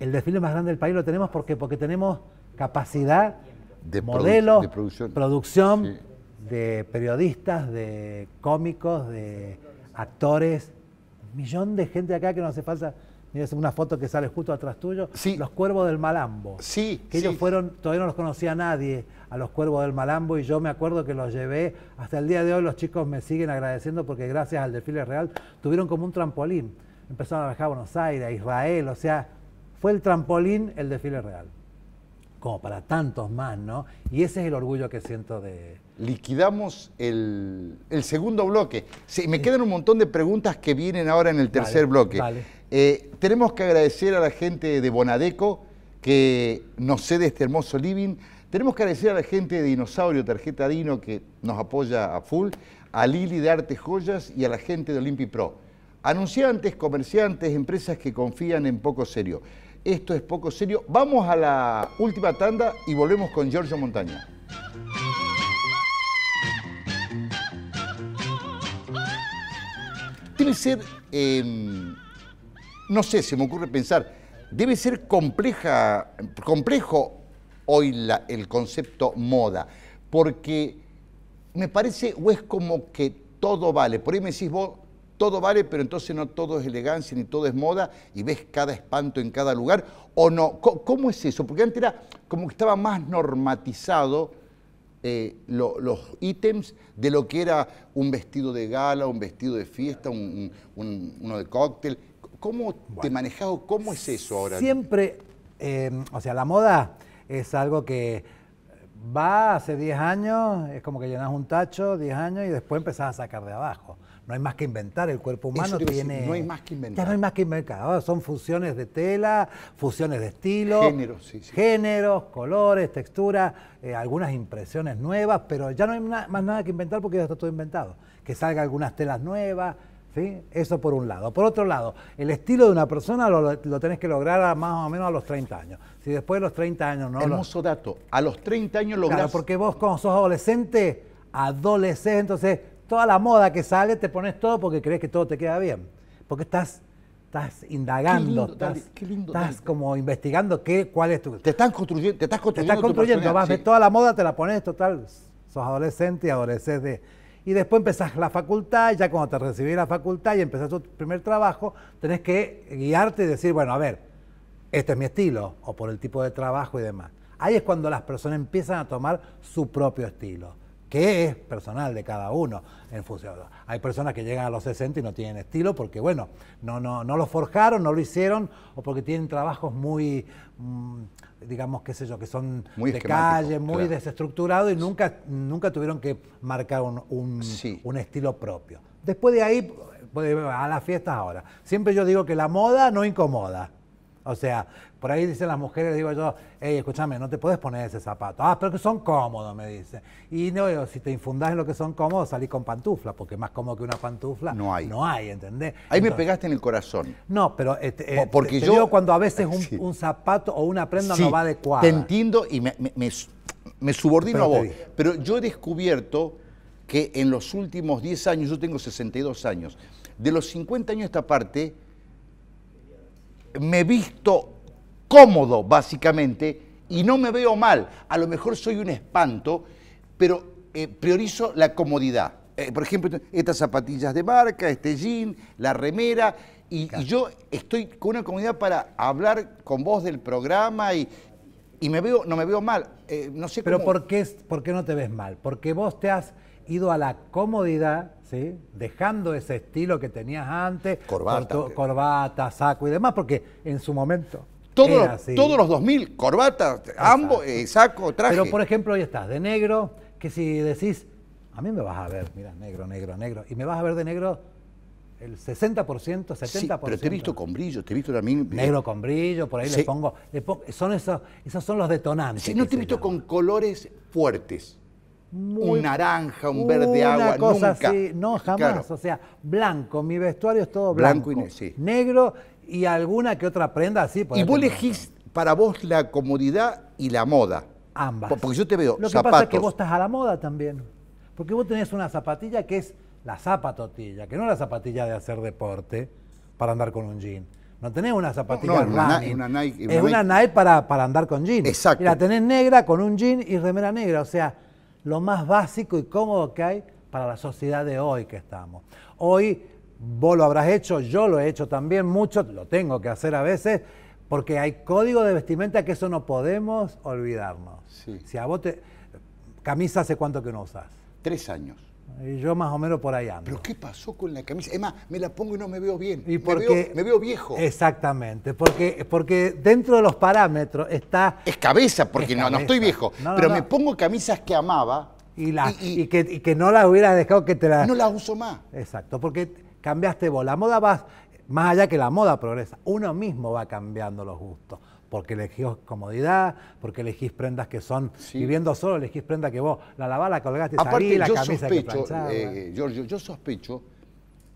el desfile más grande del país, lo tenemos porque, porque tenemos capacidad, de modelo, de producción, de periodistas, de cómicos, de actores, un millón de gente acá que no hace falta. Mira, es una foto que sale justo atrás tuyo. Sí. Los cuervos del Malambo. Sí. Que ellos fueron, todavía no los conocía nadie a los cuervos del Malambo y yo me acuerdo que los llevé. Hasta el día de hoy los chicos me siguen agradeciendo porque gracias al desfile real tuvieron como un trampolín. Empezaron a viajar a Buenos Aires, a Israel, o sea, fue el trampolín el desfile real. Como para tantos más, ¿no? Y ese es el orgullo que siento de, liquidamos el, segundo bloque. me quedan un montón de preguntas que vienen ahora en el tercer bloque. Eh, tenemos que agradecer a la gente de Bonadeco que nos cede este hermoso living. Tenemos que agradecer a la gente de Dinosaurio Tarjeta Dino que nos apoya a full, a Lili de Arte Joyas y a la gente de Olympi Pro. Anunciantes, comerciantes, empresas que confían en Poco Serio. Esto es Poco Serio. Vamos a la última tanda y volvemos con Giorgio Montaña. debe ser, em, no sé, se me ocurre pensar, debe ser compleja, complejo hoy el concepto moda, porque me parece, o es como que todo vale, por ahí me decís vos, todo vale, pero entonces no todo es elegancia ni todo es moda y ves cada espanto en cada lugar, o no, ¿cómo, es eso? Porque antes era como que estaba más normatizado eh, los ítems de lo que era un vestido de gala, un vestido de fiesta, uno de cóctel. ¿Cómo te manejas o cómo es eso ahora? Siempre, em, o sea, la moda es algo que va hace 10 años, es como que llenas un tacho, 10 años, y después empezás a sacar de abajo no hay más que inventar, el cuerpo humano tiene... no hay más que inventar. Ya no hay más que inventar, son fusiones de tela, fusiones de estilo, géneros, sí, sí. géneros colores, texturas, eh, algunas impresiones nuevas, pero ya no hay más nada que inventar porque ya está todo inventado. Que salgan algunas telas nuevas, ¿Sí? Eso por un lado. Por otro lado, el estilo de una persona lo, tenés que lograr más o menos a los 30 años. Si después de los 30 años no... Hermoso dato, a los 30 años lográs... Claro, porque vos cuando sos adolescente, adolescente, entonces toda la moda que sale, te pones todo porque crees que todo te queda bien. Porque estás, estás indagando, estás, como investigando qué, cuál es tu. Te están construyendo, te estás construyendo. Te estás construyendo, vas, de toda la moda, te la pones total. Sos adolescente y adoleces de. Y después empezás la facultad, ya cuando te recibís la facultad y empezás tu primer trabajo, tenés que guiarte y decir, bueno, a ver, este es mi estilo, o por el tipo de trabajo y demás. Ahí es cuando las personas empiezan a tomar su propio estilo que es personal de cada uno en función. Hay personas que llegan a los 60 y no tienen estilo porque, bueno, no, no, no lo forjaron, no lo hicieron o porque tienen trabajos muy, mm, digamos, qué sé yo, que son de calle, muy desestructurados y nunca, nunca tuvieron que marcar un, un estilo propio. Después de ahí, pues, a las fiestas ahora. Siempre yo digo que la moda no incomoda. O sea, por ahí dicen las mujeres, digo yo, hey, escúchame, no te puedes poner ese zapato. Ah, pero que son cómodos, me dice. Y no, si te infundás en lo que son cómodos, salí con pantufla, porque más cómodo que una pantufla no hay. No hay, ¿entendés? Ahí me pegaste en el corazón. No, pero eh, eh, porque yo cuando a veces un, zapato o una prenda no va adecuada. Te entiendo y me, subordino a vos. Pero yo he descubierto que en los últimos 10 años, yo tengo 62 años, de los 50 años esta parte, me visto cómodo, básicamente, y no me veo mal. A lo mejor soy un espanto, pero eh, priorizo la comodidad. Eh, por ejemplo, estas zapatillas de marca, este jean, la remera, y, yo estoy con una comodidad para hablar con vos del programa y, me veo, no me veo mal. Eh, no sé Pero ¿por qué no te ves mal? Porque vos te has ido a la comodidad dejando ese estilo que tenías antes, corbata, saco y demás, porque en su momento... Todos los 2000, corbata, ambos, eh, saco, traje. Pero por ejemplo, ahí estás de negro, que si decís, a mí me vas a ver, mira, negro, negro, negro, y me vas a ver de negro el 60%, 70%. Sí, pero te he visto con brillo, te he visto también... Eh, negro con brillo, por ahí le, pongo, son esos, esos son los detonantes. si no te he visto con colores fuertes un naranja, un verde agua, cosa nunca. Así. No, jamás. O sea, blanco. Mi vestuario es todo blanco. y Negro y alguna que otra prenda así. Y vos elegís para vos la comodidad y la moda. Ambas. Porque yo te veo Lo que pasa es que vos estás a la moda también. Porque vos tenés una zapatilla que es la zapatotilla, que no es la zapatilla de hacer deporte para andar con un jean. No tenés una zapatilla una, Nike, es una Nike para, para andar con jean. Exacto. Y la tenés negra con un jean y remera negra. O sea, lo más básico y cómodo que hay para la sociedad de hoy que estamos. Hoy vos lo habrás hecho, yo lo he hecho también, mucho lo tengo que hacer a veces, porque hay código de vestimenta que eso no podemos olvidarnos. Si a vos te... Camisa hace cuánto que no usas? Tres años. Y yo más o menos por allá ando. ¿Pero qué pasó con la camisa? Es más, me la pongo y no me veo bien. Y porque, me, veo, me, veo, viejo. Exactamente, porque, porque dentro de los parámetros está... Es cabeza, porque No, no estoy viejo. pero me pongo camisas que amaba. Y, que, y, que, no las hubiera dejado que te las... No las uso más. Exacto, porque cambiaste vos. La moda va, más allá que la moda progresa, uno mismo va cambiando los gustos porque elegís comodidad, porque elegís prendas que son, viviendo solo, elegís prendas que vos la lavás, la colgaste, y salí, la yo sospecho, que eh, Giorgio, yo sospecho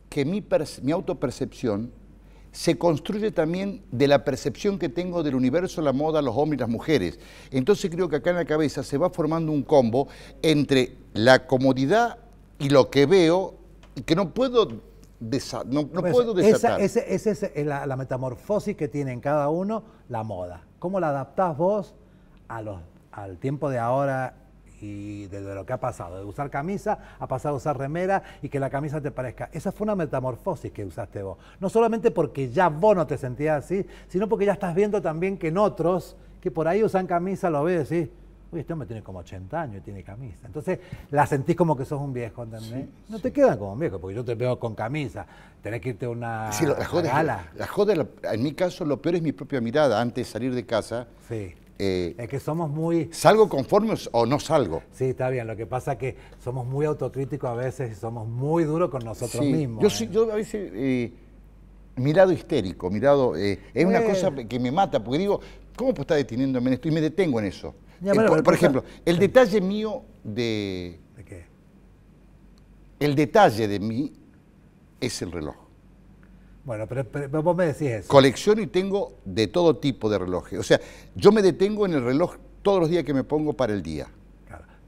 que mi, mi autopercepción se construye también de la percepción que tengo del universo, la moda, los hombres y las mujeres. Entonces creo que acá en la cabeza se va formando un combo entre la comodidad y lo que veo, y que no puedo no, pues, puedo desatar. Esa, es eh, la, metamorfosis que tiene en cada uno la moda. ¿Cómo la adaptás vos a al tiempo de ahora y de lo que ha pasado? De usar camisa ha pasado a usar remera y que la camisa te parezca. Esa fue una metamorfosis que usaste vos. No solamente porque ya vos no te sentías así, sino porque ya estás viendo también que en otros que por ahí usan camisa lo ves así. Y este hombre tiene como 80 años y tiene camisa. Entonces la sentís como que sos un viejo, no te quedan como un viejo, porque yo te veo con camisa, tenés que irte una sí, la joda, La en mi caso, lo peor es mi propia mirada antes de salir de casa. Sí. Eh, es que somos muy... ¿Salgo conforme o no salgo? Sí, está bien. Lo que pasa es que somos muy autocríticos a veces somos muy duros con nosotros mismos. Yo, sí, ¿eh? a veces... Eh, mirado histérico, mirado... es una cosa que me mata, porque digo, ¿cómo puedo estar deteniéndome en esto? Y me detengo en eso por, ejemplo, el detalle mío de... ¿De qué? El detalle de mí es el reloj. Bueno, pero, vos me decís eso. Colecciono y tengo de todo tipo de relojes. O sea, yo me detengo en el reloj todos los días que me pongo para el día.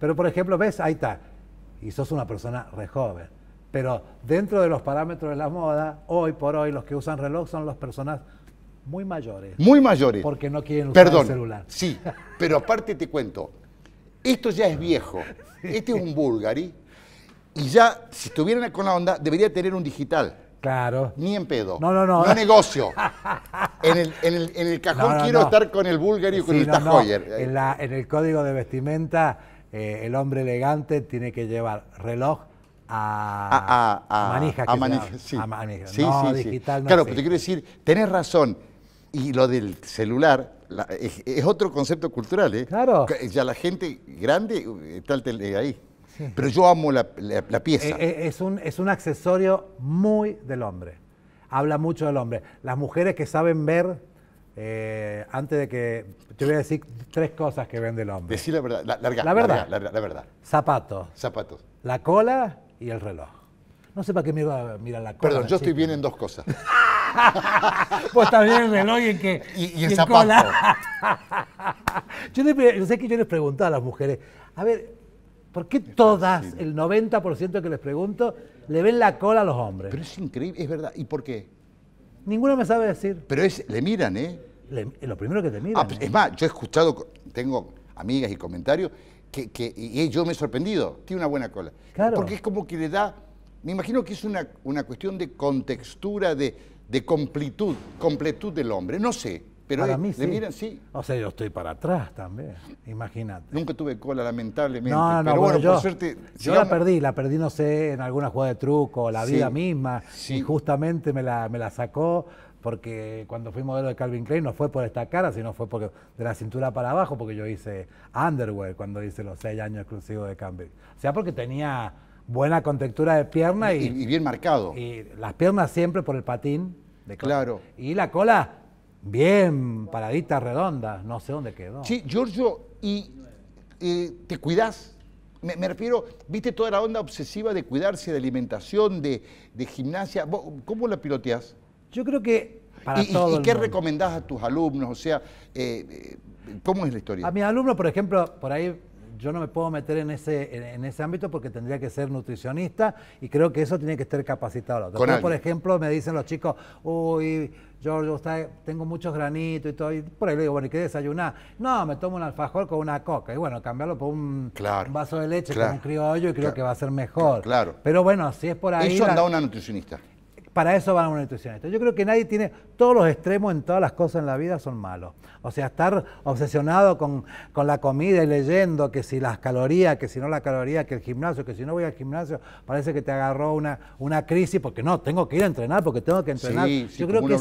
Pero, por ejemplo, ves, ahí está. Y sos una persona re joven. Pero dentro de los parámetros de la moda, hoy por hoy los que usan reloj son las personas muy mayores. Muy mayores. Porque no quieren usar el celular. Sí, pero aparte te cuento, esto ya es viejo, este es un Bulgari, y ya si estuvieran con la onda debería tener un digital. Claro. Ni en pedo. No, no, no. No negocio. [laughs] En el, en cajón quiero estar con el Bulgari y con el Tajoyer. En, la, en el código de vestimenta, eh, el hombre elegante tiene que llevar reloj, a, a, a, manija. A manija, sí. Sí, sí, digital, claro, pero te quiero decir, tenés razón. Y lo del celular es, otro concepto cultural, ¿eh? Claro. Ya la gente grande eh, está eh, ahí. Pero yo amo la, pieza. Eh, es, un, es un accesorio muy del hombre. Habla mucho del hombre. Las mujeres que saben ver, antes de que. Te voy a decir tres cosas que ven del hombre. decir la verdad. La, larga, la verdad. Larga, la, verdad. Zapatos. Zapatos. La cola y el reloj. No sé para qué me iba a mirar la cola. Perdón, yo estoy bien en dos cosas. Pues [laughs] también bien en reloj y que. Y, en, zapato. Cola. [laughs] yo, sé que yo les preguntaba a las mujeres, a ver, ¿por qué todas, el 90% que les pregunto, le ven la cola a los hombres? Pero es increíble, es verdad. ¿Y por qué? Ninguno me sabe decir. Pero es, le miran, ¿eh? lo primero que te miran. Ah, pues, ¿eh? es más, yo he escuchado, tengo amigas y comentarios, que, y yo me he sorprendido, tiene una buena cola. Claro. Porque es como que le da me imagino que es una, una cuestión de contextura, de, de completud, completud del hombre. No sé, pero para mí, sí. O sea, yo estoy para atrás también, imagínate. Nunca tuve cola, lamentablemente. No, no, pero bueno, yo, por suerte. Yo la perdí, la perdí, no sé, en alguna jugada de truco, la vida misma. Sí. Y justamente me la, me la sacó porque cuando fui modelo de Calvin Klein no fue por esta cara, sino fue porque de la cintura para abajo, porque yo hice underwear cuando hice los seis años exclusivos de Cambridge. O sea, porque tenía buena contextura de pierna y, y, bien marcado. Y las piernas siempre por el patín. claro. Y la cola bien paradita, redonda, no sé dónde quedó. Sí, Giorgio, y eh, te cuidas. Me, refiero, viste toda la onda obsesiva de cuidarse, de alimentación, de, gimnasia. ¿Cómo la piloteás? Yo creo que para ¿Y, y, qué recomendás a tus alumnos? O sea, eh, eh, ¿cómo es la historia? A mis alumnos, por ejemplo, por ahí yo no me puedo meter en ese, en ese ámbito porque tendría que ser nutricionista y creo que eso tiene que estar capacitado. por ejemplo, me dicen los chicos, uy, Giorgio, tengo muchos granitos y todo. Y por ahí le digo, bueno, ¿y qué desayunar? No, me tomo un alfajor con una coca. Y bueno, cambiarlo por un, vaso de leche con un criollo y creo que va a ser mejor. Claro. Pero bueno, si es por ahí. Eso anda una nutricionista para eso van a un nutricionista. Yo creo que nadie tiene, todos los extremos en todas las cosas en la vida son malos. O sea, estar obsesionado con, la comida y leyendo que si las calorías, que si no la calorías, que el gimnasio, que si no voy al gimnasio, parece que te agarró una, una crisis porque no, tengo que ir a entrenar, porque tengo que entrenar. Yo creo que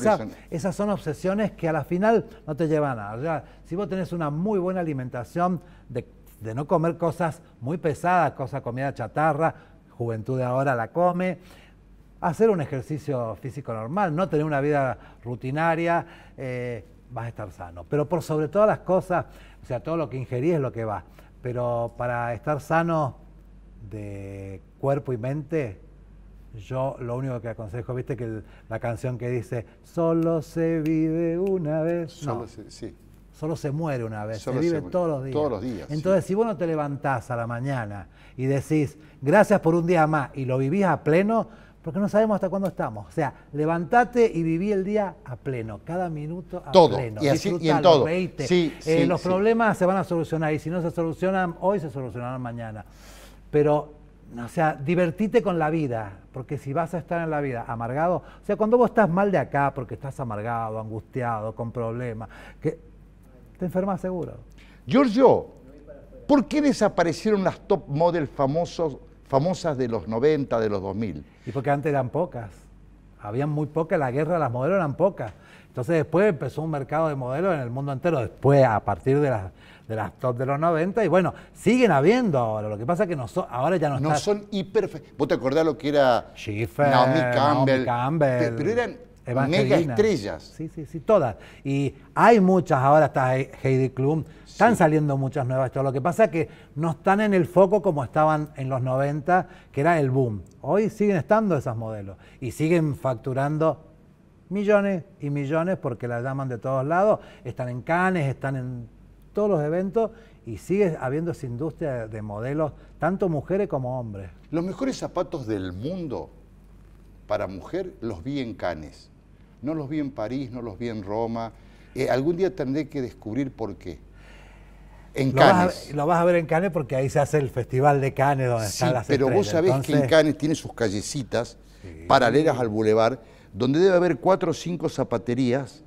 esas son obsesiones que a la final no te llevan a nada. O sea, si vos tenés una muy buena alimentación de, de no comer cosas muy pesadas, cosas comida chatarra, juventud de ahora la come, hacer un ejercicio físico normal, no tener una vida rutinaria, eh, vas a estar sano. Pero por sobre todas las cosas, o sea, todo lo que ingerís es lo que va. Pero para estar sano de cuerpo y mente, yo lo único que aconsejo, viste que la canción que dice, solo se vive una vez. Solo se, sí. Solo se muere una vez, se vive todos los días. Todos los días. Entonces, si vos no te levantás a la mañana y decís, gracias por un día más, y lo vivís a pleno, porque no sabemos hasta cuándo estamos. O sea, levántate y viví el día a pleno, cada minuto a pleno. Y, así, y en todo. Eh, los problemas se van a solucionar y si no se solucionan hoy, se solucionarán mañana. Pero, o sea, divertite con la vida, porque si vas a estar en la vida amargado, o sea, cuando vos estás mal de acá porque estás amargado, angustiado, con problemas, que te enfermas seguro. Giorgio, ¿por qué desaparecieron las top model famosos famosas de los 90, de los 2000. Y porque antes eran pocas, habían muy pocas, la guerra de las modelos eran pocas. Entonces después empezó un mercado de modelos en el mundo entero, después a partir de, de las top de los 90, y bueno, siguen habiendo ahora, lo que pasa es que no ahora ya no, no No son hiper... ¿Vos te acordás lo que era Schiffer, Naomi Campbell? Naomi Campbell. Pero eran mega estrellas. Sí, sí, sí, todas. Y hay muchas, ahora está Heidi Klum, están saliendo muchas nuevas. Todo. Lo que pasa es que no están en el foco como estaban en los 90, que era el boom. Hoy siguen estando esas modelos y siguen facturando millones y millones porque las llaman de todos lados, están en Cannes, están en todos los eventos y sigue habiendo esa industria de modelos, tanto mujeres como hombres. Los mejores zapatos del mundo para mujer los vi en Cannes. No los vi en París, no los vi en Roma. Eh, algún día tendré que descubrir por qué. En Cannes. lo vas a ver en Cannes porque ahí se hace el Festival de Cannes donde están las pero vos sabés que en Cannes tiene sus callecitas paralelas al bulevar donde debe haber cuatro o cinco zapaterías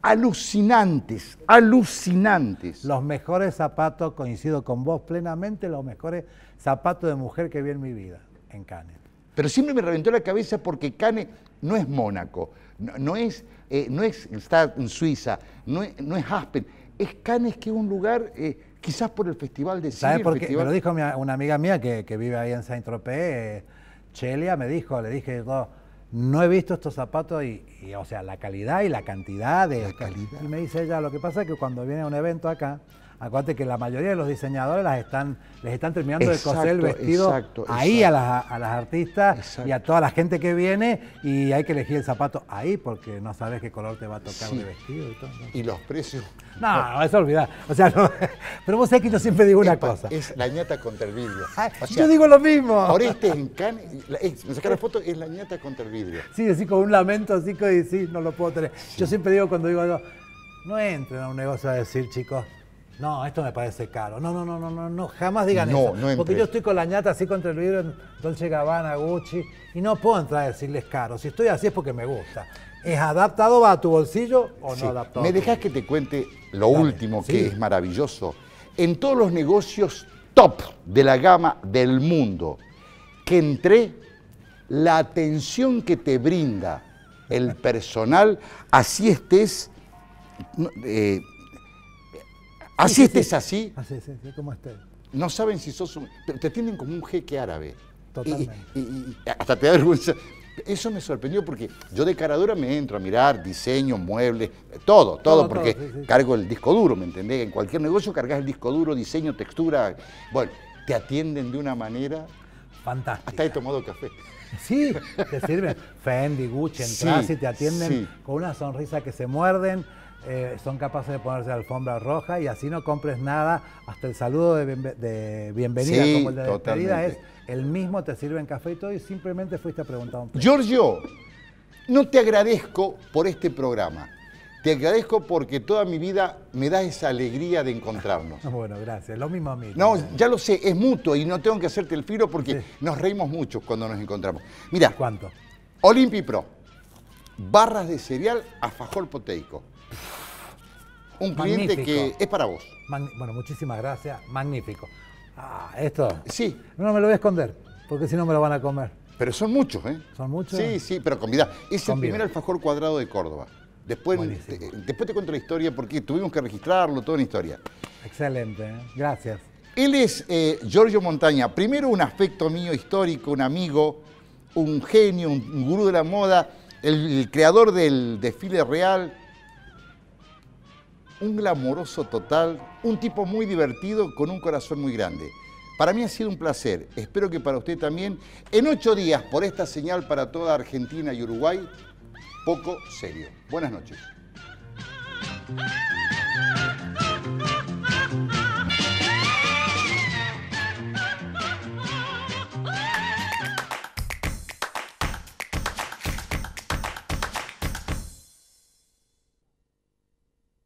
alucinantes, alucinantes. Los mejores zapatos, coincido con vos plenamente, los mejores zapatos de mujer que vi en mi vida, en Cannes. Pero siempre me reventó la cabeza porque Cannes no es Mónaco. No, es, eh, no es, está en Suiza, no es, no es Aspen, es Cannes, que es un lugar, eh, quizás por el Festival de Cine. ¿Sabes por Me lo dijo una amiga mía que, vive ahí en Saint-Tropez, eh, Chelia, me dijo, le dije, no, no he visto estos zapatos y, o sea, la calidad y la cantidad de... calidad. Y me dice ella, lo que pasa es que cuando viene a un evento acá, Acuérdate que la mayoría de los diseñadores las están, les están terminando de coser el vestido ahí A, las, artistas y a toda la gente que viene y hay que elegir el zapato ahí porque no sabes qué color te va a tocar el vestido y todo. Y los precios. No, eso olvidar. O sea, [laughs] pero vos sabés que yo siempre digo una cosa. Es la ñata contra el vidrio. yo digo lo mismo. Ahora este en Cannes, me sacaron la foto, es la ñata contra el vidrio. Sí, así con un lamento, así que sí, no lo puedo tener. Yo siempre digo cuando digo algo, no entren a un negocio a decir, chicos, no, esto me parece caro. No, no, no, no, no, jamás digan no, eso. No porque yo estoy con la ñata así contra el vidrio en Dolce Gabbana, Gucci, y no puedo entrar a decirles caro. Si estoy así es porque me gusta. ¿Es adaptado a tu bolsillo o no adaptado? Me dejas que te cuente lo último que es maravilloso. En todos los negocios top de la gama del mundo que entré, la atención que te brinda el personal, así estés... Eh, Así estés así. No saben si sos un. te atienden como un jeque árabe. Totalmente. Y, hasta te da vergüenza. Eso me sorprendió porque yo de cara dura me entro a mirar diseño, muebles, todo, todo, porque cargo el disco duro, ¿me entendés? En cualquier negocio cargas el disco duro, diseño, textura. Bueno, te atienden de una manera. Fantástica. Hasta he tomado café. Sí, te sirven. Fendi, Gucci, [laughs] entras y te atienden con una sonrisa que se muerden eh, son capaces de ponerse alfombra roja y así no compres nada, hasta el saludo de, bienvenida como el de despedida es el mismo, te sirve en café y todo y simplemente fuiste a preguntar un Giorgio, no te agradezco por este programa. Te agradezco porque toda mi vida me da esa alegría de encontrarnos. [laughs] bueno, gracias. Lo mismo a mí. No, ya lo sé, es mutuo y no tengo que hacerte el filo porque nos reímos mucho cuando nos encontramos. Mira. ¿Cuánto? Olympi Pro. Barras de cereal a fajol poteico un cliente que es para vos. bueno, muchísimas gracias. Magnífico. Ah, esto. Sí. No me lo voy a esconder, porque si no me lo van a comer. Pero son muchos, ¿eh? Son muchos. Sí, sí, pero con Es el primer alfajor cuadrado de Córdoba. Después te, después te cuento la historia porque tuvimos que registrarlo, toda una historia. Excelente, ¿eh? gracias. Él es eh, Giorgio Montaña, primero un aspecto mío histórico, un amigo, un genio, un, gurú de la moda, el creador del desfile real, un glamoroso total, un tipo muy divertido con un corazón muy grande. Para mí ha sido un placer, espero que para usted también. En ocho días, por esta señal para toda Argentina y Uruguay, poco serio. Buenas noches.